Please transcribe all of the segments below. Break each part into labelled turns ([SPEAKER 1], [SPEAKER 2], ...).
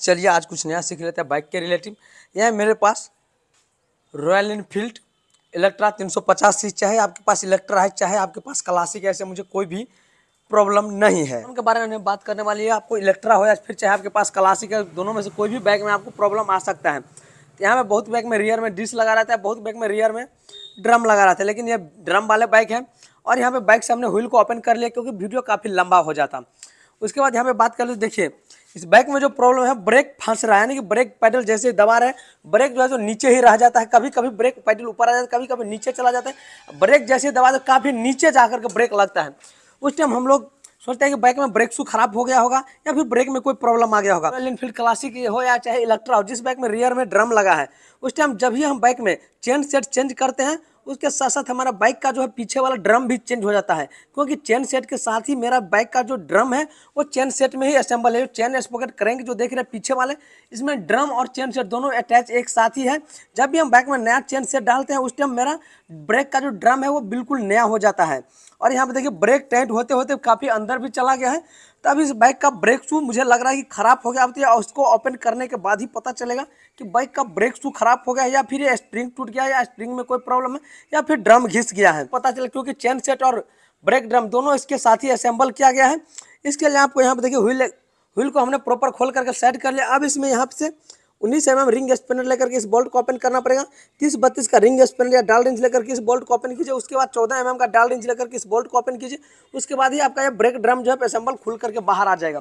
[SPEAKER 1] चलिए आज कुछ नया सीख लेते हैं बाइक के रिलेटिव यह मेरे पास रॉयल इनफील्ड इलेक्ट्रा 350 सी चाहे आपके पास इलेक्ट्रा है चाहे आपके पास क्लासिक ऐसे मुझे कोई भी प्रॉब्लम नहीं है उनके बारे में बात करने वाली है आपको इलेक्ट्रा हो या फिर चाहे आपके पास क्लासिक है दोनों में से कोई भी बाइक में आपको प्रॉब्लम आ सकता है तो यहाँ पे बहुत बाइक में रियर में डिस्क लगा रहता है बहुत बाइक में रियर में ड्रम लगा रहता है लेकिन ये ड्रम वाले बाइक है और यहाँ पे बाइक से हमने व्हील को ओपन कर लिया क्योंकि वीडियो काफ़ी लंबा हो जाता उसके बाद यहाँ पे बात कर लो देखिए इस बाइक में जो प्रॉब्लम है ब्रेक फंस रहा है यानी कि ब्रेक पैडल जैसे दबा रहे हैं ब्रेक जो है जो नीचे ही रह जाता है कभी कभी ब्रेक पैडल ऊपर आ जाता है कभी कभी नीचे चला जाता है ब्रेक जैसे दबा तो काफ़ी नीचे जा करके ब्रेक लगता है उस टाइम हम लोग सोचते हैं कि बाइक में ब्रेक शू खराब हो गया होगा या फिर ब्रेक में कोई प्रॉब्लम आ गया होगा रॉयल इनफील्ड क्लासिक हो या चाहे इलेक्ट्रा हो जिस बाइक में रियर में ड्रम लगा है उस टाइम जब भी हम बाइक में चेन सेट चेंज करते हैं उसके साथ साथ हमारा बाइक का जो है पीछे वाला ड्रम भी चेंज हो जाता है क्योंकि चेन सेट के साथ ही मेरा बाइक का जो ड्रम है वो चेन सेट में ही असेंबल है चेन स्पोकेट करेंगे जो देख रहे हैं पीछे वाले इसमें ड्रम और चेन सेट दोनों अटैच एक साथ ही है जब भी हम बाइक में नया चेन सेट डालते हैं उस टाइम मेरा ब्रेक का जो ड्रम है वो बिल्कुल नया हो जाता है और यहाँ पे देखिए ब्रेक टाइट होते होते काफ़ी अंदर भी चला गया है तब इस बाइक का ब्रेक शू मुझे लग रहा है कि ख़राब हो गया अब तो उसको ओपन करने के बाद ही पता चलेगा कि बाइक का ब्रेक शू खराब हो गया है या फिर स्प्रिंग टूट गया या स्प्रिंग में कोई प्रॉब्लम है या फिर ड्रम घिस गया है पता चला क्योंकि चैन सेट और ब्रेक ड्रम दोनों इसके साथ ही असेंबल किया गया है इसके लिए आपको यहाँ पर देखिए व्हील व्हील को हमने प्रॉपर खोल करके सेट कर लिया अब इसमें यहाँ से उन्नीस एम रिंग स्पेनर लेकर के इस बोल्ट को ओपन करना पड़ेगा तीस बत्तीस का रिंग स्पेनर या डाल रेंज लेकर के इस बोल्ट को ओपन कीजिए उसके बाद चौदह एम का डाल रेंज लेकर के इस बोल्ट को ओपन कीजिए उसके बाद ही आपका यह ब्रेक ड्रम जो है असेंबल खुल करके बाहर आ जाएगा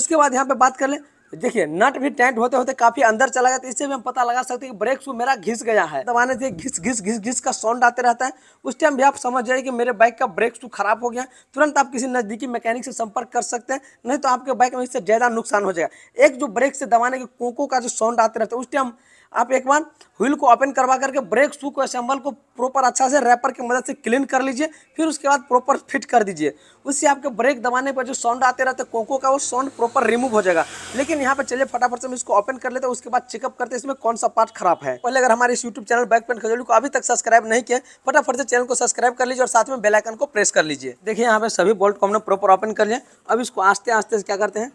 [SPEAKER 1] उसके बाद यहाँ पे बात कर लें देखिए नट भी टेंट होते होते काफी अंदर चला गया तो इससे भी हम पता लगा सकते हैं कि ब्रेक शू मेरा घिस गया है दबाने तो से घिस घिस घिस घिस का साउंड आते रहता है उस टाइम भी आप समझ जाए कि मेरे बाइक का ब्रेक शू खराब हो गया तुरंत आप किसी नज़दीकी मैकेनिक से संपर्क कर सकते हैं नहीं तो आपके बाइक में इससे ज़्यादा नुकसान हो जाएगा एक जो ब्रेक से दबाने के कोको का जो साउंड आते रहता है उस टाइम आप एक बार व्हील को ओपन करवा करके ब्रेक शू को असेंबल को प्रॉपर अच्छा से रैपर की मदद से क्लीन कर लीजिए फिर उसके बाद प्रॉपर फिट कर दीजिए उससे आपके ब्रेक दबाने पर जो साउंड आते रहते कोको का वो साउंड प्रॉपर रिमूव हो जाएगा लेकिन यहाँ पर चलिए फटाफट से हम इसको ओपन कर लेते हैं उसके बाद चेकअप करते हैं इसमें कौन सा पार्ट खराब है पहले अगर हमारे इस यूट्यूब चैनल बैक पेन खजोली को अभी तक सब्सक्राइब नहीं किया फटाफट से चैनल को सब्सक्राइब कर लीजिए और साथ में बेलाइकन को प्रेस कर लीजिए देखिए यहाँ पर सभी बोल्ट को हमने प्रॉपर ओपन कर लिया अब इसको आस्ते आस्ते क्या करते हैं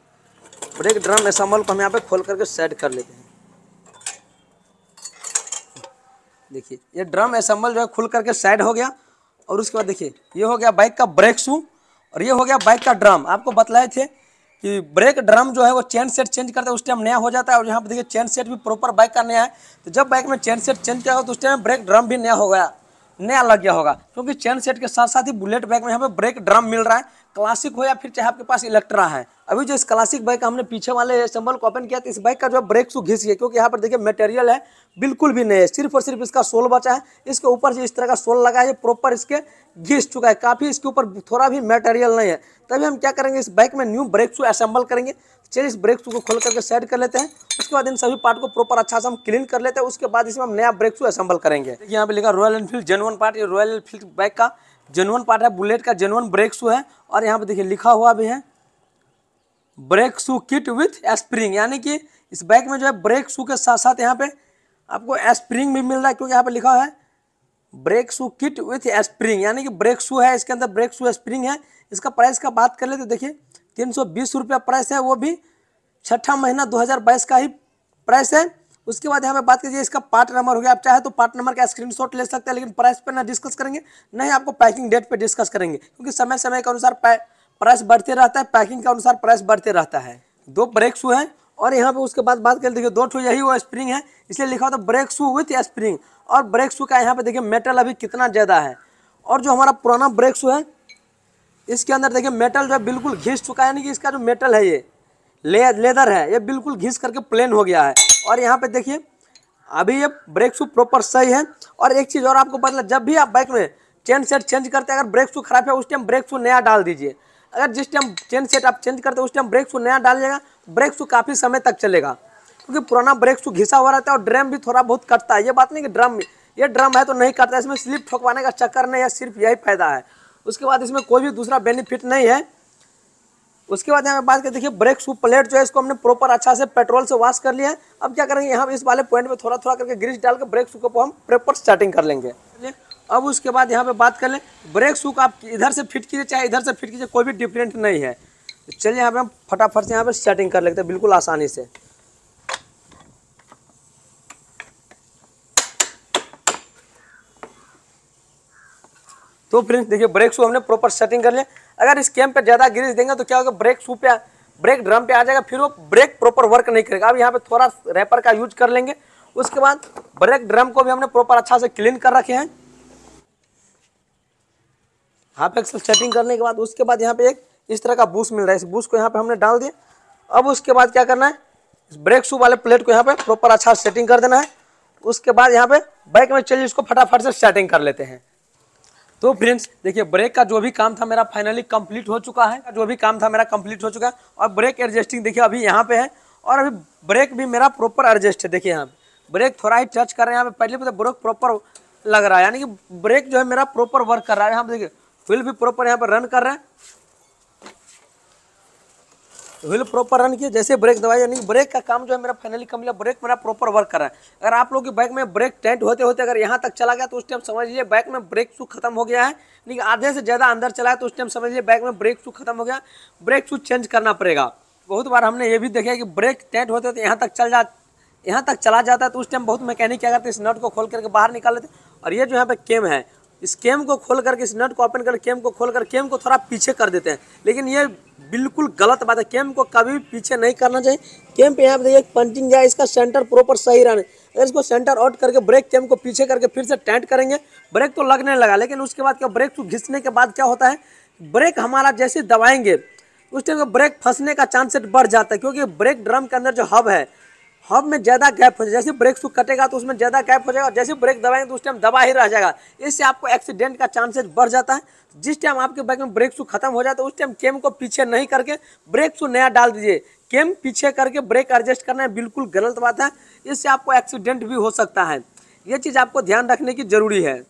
[SPEAKER 1] ब्रेक ड्रम असेंबल को हम यहाँ पे खोल करके सेट कर लेते हैं देखिए ये ड्रम असम्बल जो है खुल करके साइड हो गया और उसके बाद देखिए ये हो गया बाइक का ब्रेक शू और ये हो गया बाइक का ड्रम आपको बतलाए थे कि ब्रेक ड्रम जो है वो चेन सेट चेंज करते हैं उस टाइम नया हो जाता है और यहाँ पर देखिए चेन सेट भी प्रॉपर बाइक का नया है तो जब बाइक में चेन सेट चेंज किया हो तो उस टाइम ब्रेक ड्रम भी नया हो गया नया लग गया होगा क्योंकि चैन सेट के साथ साथ ही बुलेट बाइक में यहाँ पे ब्रेक ड्रम मिल रहा है क्लासिक हो या फिर चाहे आपके पास इलेक्ट्रा है अभी जो इस क्लासिक बाइक का हमने पीछे वाले संबल को ओपन किया तो इस बाइक का जो ब्रेक शू तो घिस गया क्योंकि यहाँ पर देखिए मटेरियल है बिल्कुल भी नहीं है सिर्फ और सिर्फ इसका सोल बचा है इसके ऊपर जो इस तरह का सोल लगा है प्रॉपर इसके घिस चुका है काफ़ी इसके ऊपर थोड़ा भी मटेरियल नहीं है तभी हम क्या करेंगे इस बाइक में न्यू ब्रेक शू असेंबल करेंगे चलिए इस ब्रेक शू को खोल करके सेट कर लेते हैं उसके बाद इन सभी पार्ट को प्रॉपर अच्छा से हम क्लीन कर लेते हैं उसके बाद इसमें हम नया ब्रेक शू असेंबल करेंगे यहाँ पे लिखा रॉयल एनफील्ड जेनवन पार्ट ये रॉयल एनफील्ड बाइक का जेनवन पार्ट है बुलेट का जेनवन ब्रेक शू है और यहाँ पे देखिए लिखा हुआ भी है brake shoe kit with spring यानी कि इस बाइक में जो है ब्रेक शू के साथ साथ यहाँ पे आपको स्प्रिंग भी मिल रहा है क्योंकि यहाँ पे लिखा है brake shoe kit with spring यानी कि ब्रेक शू है इसके अंदर ब्रेक शू स्प्रिंग है इसका प्राइस का बात कर ले तो देखिए तीन सौ बीस रुपया प्राइस है वो भी छठा महीना 2022 का ही प्राइस है उसके बाद यहाँ पे बात कीजिए इसका पार्ट नंबर हो गया आप चाहे तो पार्ट नंबर का स्क्रीनशॉट ले सकते हैं लेकिन प्राइस पे ना डिस्कस करेंगे नहीं आपको पैकिंग डेट पे डिस्कस करेंगे क्योंकि समय समय के अनुसार प्राइस बढ़ते रहता है पैकिंग के अनुसार प्राइस बढ़ते रहता है दो ब्रेक शू है और यहाँ पे उसके बाद बात कर देखिए दो ठो यही वो स्प्रिंग है इसलिए लिखा होता है ब्रेक शू विथ स्प्रिंग और ब्रेक शू का यहाँ पे देखिए मेटल अभी कितना ज़्यादा है और जो हमारा पुराना ब्रेक शू है इसके अंदर देखिए मेटल जो है बिल्कुल घिस चुका है यानी कि इसका जो मेटल है ये ले, लेदर है ये बिल्कुल घिस करके प्लेन हो गया है और यहाँ पे देखिए अभी ये ब्रेक शू प्रॉपर सही है और एक चीज़ और आपको बदला जब भी आप बाइक में चेन सेट चेंज करते हैं अगर ब्रेक शू खराब है उस टाइम ब्रेक शू नया डाल दीजिए अगर जिस टाइम चेन सेट आप चेंज करते हैं उस टाइम ब्रेक शू नया डालिएगा ब्रेक शू काफ़ी समय तक चलेगा क्योंकि पुराना ब्रेक शू घिसा हुआ रहता है और ड्रम भी थोड़ा बहुत कटता है ये बात नहीं कि ड्रम ये ड्रम है तो नहीं कटता इसमें स्लिप ठोकवाने का चक्कर नहीं है सिर्फ यही फायदा है उसके बाद इसमें कोई भी दूसरा बेनिफिट नहीं है उसके बाद यहाँ पे बात करें देखिए ब्रेक शू प्लेट जो है इसको हमने प्रॉपर अच्छा से पेट्रोल से वॉश कर लिया है अब क्या करेंगे यहाँ इस वाले पॉइंट पे थोड़ा थोड़ा करके ग्रीस डाल के ब्रेक शू को हम प्रॉपर स्टार्टिंग कर लेंगे अब उसके बाद यहाँ पे बात कर लें ब्रेक शू का आप इधर से फिट कीजिए चाहे इधर से फिट कीजिए कोई भी डिफरेंट नहीं है चलिए यहाँ पे हम फटाफट से यहाँ पे स्टार्टिंग कर लेते हैं बिल्कुल आसानी से तो फ्रेंड्स देखिए ब्रेक शू हमने प्रॉपर सेटिंग कर लिया अगर इस कैम्प पे ज़्यादा ग्रीस देंगे तो क्या होगा ब्रेक शू पे ब्रेक ड्रम पे आ जाएगा फिर वो ब्रेक प्रॉपर वर्क नहीं करेगा अब यहाँ पे थोड़ा रैपर का यूज कर लेंगे उसके बाद ब्रेक ड्रम को भी हमने प्रॉपर अच्छा से क्लीन कर रखे हैं हाफ एक्सल सेटिंग करने के बाद उसके बाद यहाँ पे एक इस तरह का बूस मिल रहा है इस बूस को यहाँ पे हमने डाल दिया अब उसके बाद क्या करना है इस ब्रेक शू वाले प्लेट को यहाँ पे प्रॉपर अच्छा सेटिंग कर देना है उसके बाद यहाँ पे बाइक में चलिए इसको फटाफट से सेटिंग कर लेते हैं तो फ्रेंड्स देखिए ब्रेक का जो भी काम था मेरा फाइनली कंप्लीट हो चुका है जो भी काम था मेरा कंप्लीट हो चुका है और ब्रेक एडजस्टिंग देखिए अभी यहाँ पे है और अभी ब्रेक भी मेरा प्रॉपर एडजस्ट है देखिए यहाँ पे ब्रेक थोड़ा ही टच कर रहे हैं यहाँ पे पहले पता ब्रेक प्रॉपर लग रहा है यानी कि ब्रेक जो है मेरा प्रॉपर वर्क कर रहा है यहाँ पे देखिए फिल भी प्रॉपर यहाँ पे रन कर रहे हैं व्हील प्रॉपर रन किया जैसे ब्रेक दबाया यानी ब्रेक का काम जो है मेरा फाइनली कम लिया ब्रेक मेरा प्रॉपर वर्क कर रहा है अगर आप लोग की बाइक में ब्रेक टेंट होते होते अगर यहाँ तक चला गया तो उस टाइम समझ लीजिए बाइक में ब्रेक शू खत्म हो गया है यानी आधे से ज़्यादा अंदर चला है तो उस टाइम समझ लीजिए बाइक में ब्रेक शू खत्म हो गया ब्रेक शू चेंज करना पड़ेगा बहुत बार हमने ये भी देखा कि ब्रेक टेंट होते होते यहाँ तक चल जा यहाँ तक चला जाता है तो उस टाइम बहुत मैकेनिक क्या करते हैं इस नट को खोल करके बाहर निकाल लेते और ये जो यहाँ पे केम है इस केम को खोल करके इस नट को ओपन करके केम को खोल कर केम को थोड़ा पीछे कर देते हैं लेकिन ये बिल्कुल गलत बात है केम को कभी भी पीछे नहीं करना चाहिए केम पे यहाँ पे देखिए पंचिंग जाए इसका सेंटर प्रॉपर सही रहने अगर इसको सेंटर आउट करके ब्रेक केम को पीछे करके फिर से टेंट करेंगे ब्रेक तो लगने लगा लेकिन उसके बाद क्या ब्रेक तो घिसने के बाद क्या होता है ब्रेक हमारा जैसे दबाएंगे उस टाइम ब्रेक फंसने का चांसेस बढ़ जाता है क्योंकि ब्रेक ड्रम के अंदर जो हब है हब में ज़्यादा गैप हो जाए जैसे ब्रेक शू कटेगा तो उसमें ज़्यादा गैप हो जाएगा जैसे ब्रेक दबाएंगे तो उस टाइम दबा ही रह जाएगा इससे आपको एक्सीडेंट का चांसेस बढ़ जाता है जिस टाइम आपके बाइक में ब्रेक शू खत्म हो जाता तो है उस टाइम केम को पीछे नहीं करके ब्रेक शू नया डाल दीजिए केम पीछे करके ब्रेक एडजस्ट करना है बिल्कुल गलत बात है इससे आपको एक्सीडेंट भी हो सकता है ये चीज़ आपको ध्यान रखने की ज़रूरी है